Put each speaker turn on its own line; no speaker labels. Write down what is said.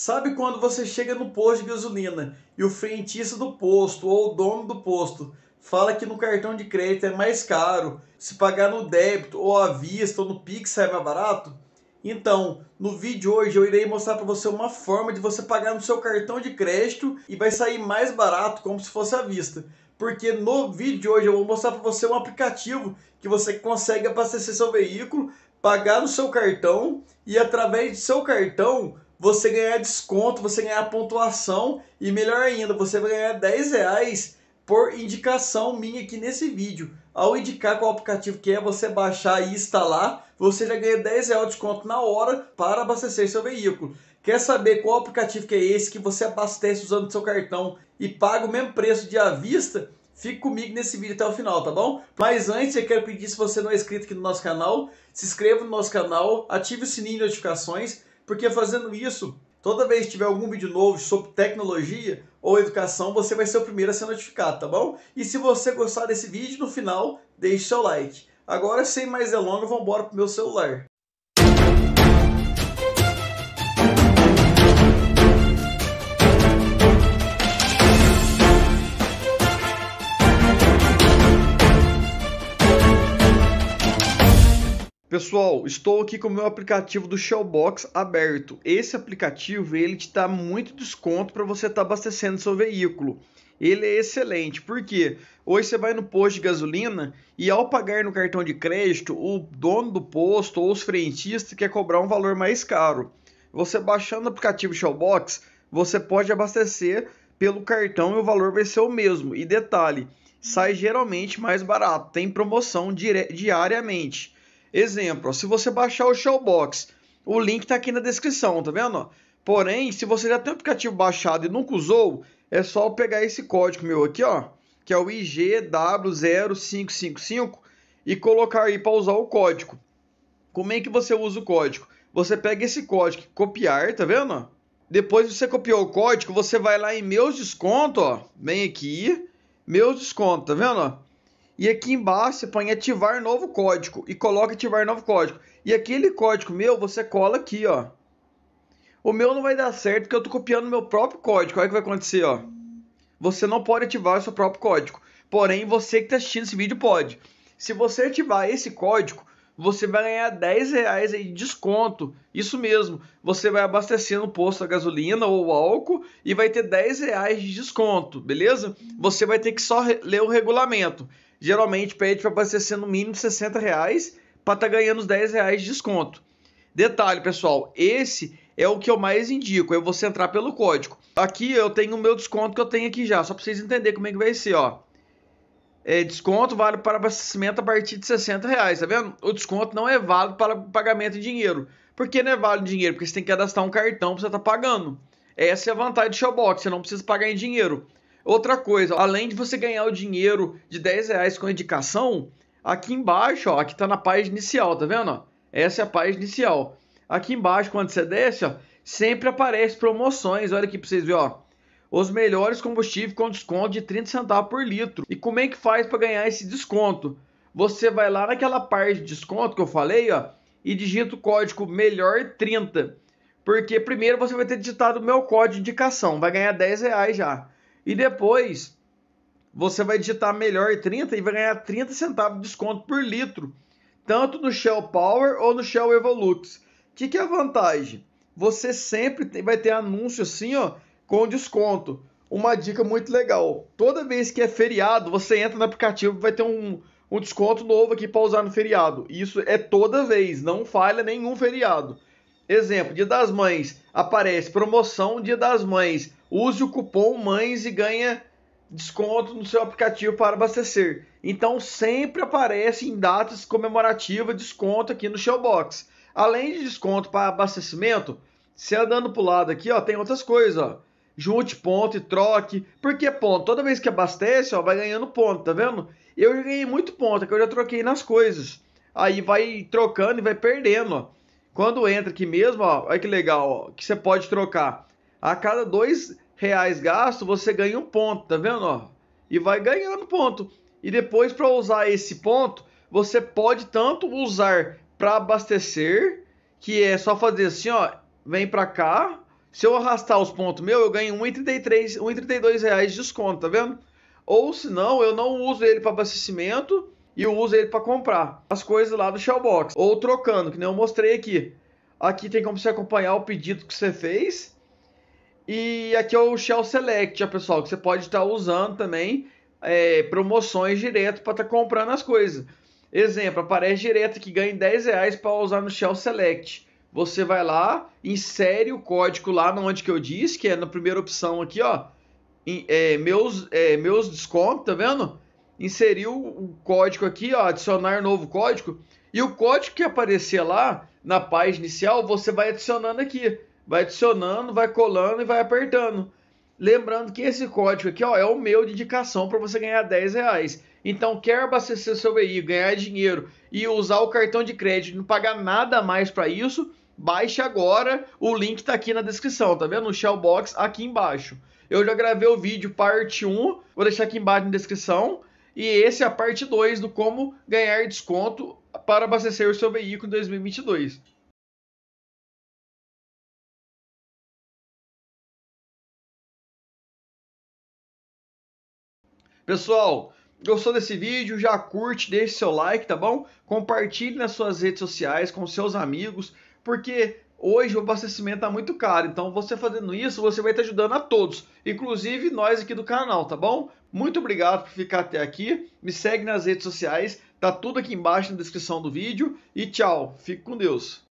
Sabe quando você chega no posto de gasolina e o frentista do posto ou o dono do posto fala que no cartão de crédito é mais caro, se pagar no débito ou à vista ou no Pix é mais barato? Então, no vídeo de hoje eu irei mostrar para você uma forma de você pagar no seu cartão de crédito e vai sair mais barato, como se fosse à vista. Porque no vídeo de hoje eu vou mostrar para você um aplicativo que você consegue abastecer seu veículo, pagar no seu cartão e através do seu cartão você ganhar desconto, você ganhar pontuação e melhor ainda, você vai ganhar 10 reais por indicação minha aqui nesse vídeo. Ao indicar qual aplicativo que é, você baixar e instalar, você já ganha 10 reais de desconto na hora para abastecer seu veículo. Quer saber qual aplicativo que é esse que você abastece usando seu cartão e paga o mesmo preço de à vista? Fique comigo nesse vídeo até o final, tá bom? Mas antes, eu quero pedir, se você não é inscrito aqui no nosso canal, se inscreva no nosso canal, ative o sininho de notificações porque fazendo isso, toda vez que tiver algum vídeo novo sobre tecnologia ou educação, você vai ser o primeiro a ser notificado, tá bom? E se você gostar desse vídeo, no final, deixe seu like. Agora, sem mais delongas, vamos embora pro meu celular. Pessoal, estou aqui com o meu aplicativo do Shellbox aberto. Esse aplicativo ele te dá muito desconto para você estar tá abastecendo seu veículo. Ele é excelente, porque hoje você vai no posto de gasolina e ao pagar no cartão de crédito, o dono do posto ou os frentistas quer cobrar um valor mais caro. Você baixando o aplicativo Shellbox, você pode abastecer pelo cartão e o valor vai ser o mesmo. E detalhe, sai geralmente mais barato, tem promoção diariamente. Exemplo, se você baixar o Showbox, o link está aqui na descrição, tá vendo? Porém, se você já tem o aplicativo baixado e nunca usou, é só pegar esse código meu aqui, ó, que é o IGW0555 e colocar aí para usar o código. Como é que você usa o código? Você pega esse código, copiar, tá vendo? Depois que você copiou o código, você vai lá em meus desconto, ó, vem aqui, meus desconto, tá vendo? E aqui embaixo você põe ativar novo código e coloca ativar novo código. E aquele código meu você cola aqui, ó. O meu não vai dar certo porque eu tô copiando meu próprio código. Olha o que vai acontecer, ó. Você não pode ativar o seu próprio código. Porém, você que está assistindo esse vídeo pode. Se você ativar esse código, você vai ganhar 10 reais de desconto. Isso mesmo, você vai abastecer no posto a gasolina ou álcool e vai ter 10 reais de desconto, beleza? Você vai ter que só ler o regulamento geralmente pede para abastecer no mínimo 60 reais para estar tá ganhando os 10 reais de desconto. Detalhe, pessoal, esse é o que eu mais indico, é você entrar pelo código. Aqui eu tenho o meu desconto que eu tenho aqui já, só para vocês entenderem como é que vai ser, ó. É, desconto válido para abastecimento a partir de 60 reais, tá vendo? O desconto não é válido para pagamento em dinheiro. Por que não é válido em dinheiro? Porque você tem que cadastrar um cartão para você estar tá pagando. Essa é a vantagem do Showbox, você não precisa pagar em dinheiro. Outra coisa, além de você ganhar o dinheiro de 10 reais com indicação, aqui embaixo, ó, aqui está na página inicial, tá vendo? Essa é a página inicial. Aqui embaixo, quando você desce, ó, sempre aparece promoções. Olha aqui para vocês verem, ó. Os melhores combustíveis com desconto de 30 centavos por litro. E como é que faz para ganhar esse desconto? Você vai lá naquela parte de desconto que eu falei, ó, e digita o código melhor 30. Porque primeiro você vai ter digitado o meu código de indicação, vai ganhar 10 reais já. E depois você vai digitar melhor 30 e vai ganhar 30 centavos de desconto por litro, tanto no Shell Power ou no Shell Evolux. O que, que é a vantagem? Você sempre tem, vai ter anúncio assim, ó, com desconto. Uma dica muito legal: toda vez que é feriado, você entra no aplicativo vai ter um, um desconto novo aqui para usar no feriado. Isso é toda vez, não falha nenhum feriado. Exemplo: Dia das Mães aparece promoção Dia das Mães use o cupom mães e ganha desconto no seu aplicativo para abastecer. Então sempre aparece em datas comemorativas desconto aqui no Shellbox. Além de desconto para abastecimento, se andando para o lado aqui, ó, tem outras coisas, ó. Junte ponto e troque. porque ponto? Toda vez que abastece, ó, vai ganhando ponto, tá vendo? Eu já ganhei muito ponto, é que eu já troquei nas coisas. Aí vai trocando e vai perdendo, ó. Quando entra aqui mesmo, ó, olha que legal, ó, que você pode trocar a cada dois reais gasto, você ganha um ponto, tá vendo? Ó? E vai ganhando ponto. E depois, para usar esse ponto, você pode tanto usar para abastecer, que é só fazer assim, ó, vem para cá. Se eu arrastar os pontos meu, eu ganho 1,33, 1,32 reais de desconto, tá vendo? Ou se não, eu não uso ele para abastecimento e eu uso ele para comprar as coisas lá do Shellbox. Ou trocando, que nem eu mostrei aqui. Aqui tem como você acompanhar o pedido que você fez e aqui é o Shell Select, pessoal, que você pode estar tá usando também é, promoções direto para estar tá comprando as coisas. Exemplo, aparece direto que ganha 10 reais para usar no Shell Select. Você vai lá, insere o código lá onde que eu disse, que é na primeira opção aqui, ó. Em, é, meus, é, meus descontos, tá vendo? Inseriu o código aqui, ó, adicionar novo código. E o código que aparecer lá na página inicial, você vai adicionando aqui vai adicionando, vai colando e vai apertando. Lembrando que esse código aqui ó, é o meu de indicação para você ganhar 10 reais. Então, quer abastecer seu veículo, ganhar dinheiro e usar o cartão de crédito, não pagar nada mais para isso, baixe agora. O link está aqui na descrição, tá vendo? No Shellbox aqui embaixo. Eu já gravei o vídeo parte 1, vou deixar aqui embaixo na descrição. E esse é a parte 2 do como ganhar desconto para abastecer o seu veículo em 2022. Pessoal, gostou desse vídeo? Já curte, deixe seu like, tá bom? Compartilhe nas suas redes sociais com seus amigos, porque hoje o abastecimento tá muito caro. Então, você fazendo isso, você vai estar ajudando a todos, inclusive nós aqui do canal, tá bom? Muito obrigado por ficar até aqui. Me segue nas redes sociais, tá tudo aqui embaixo na descrição do vídeo e tchau. Fique com Deus.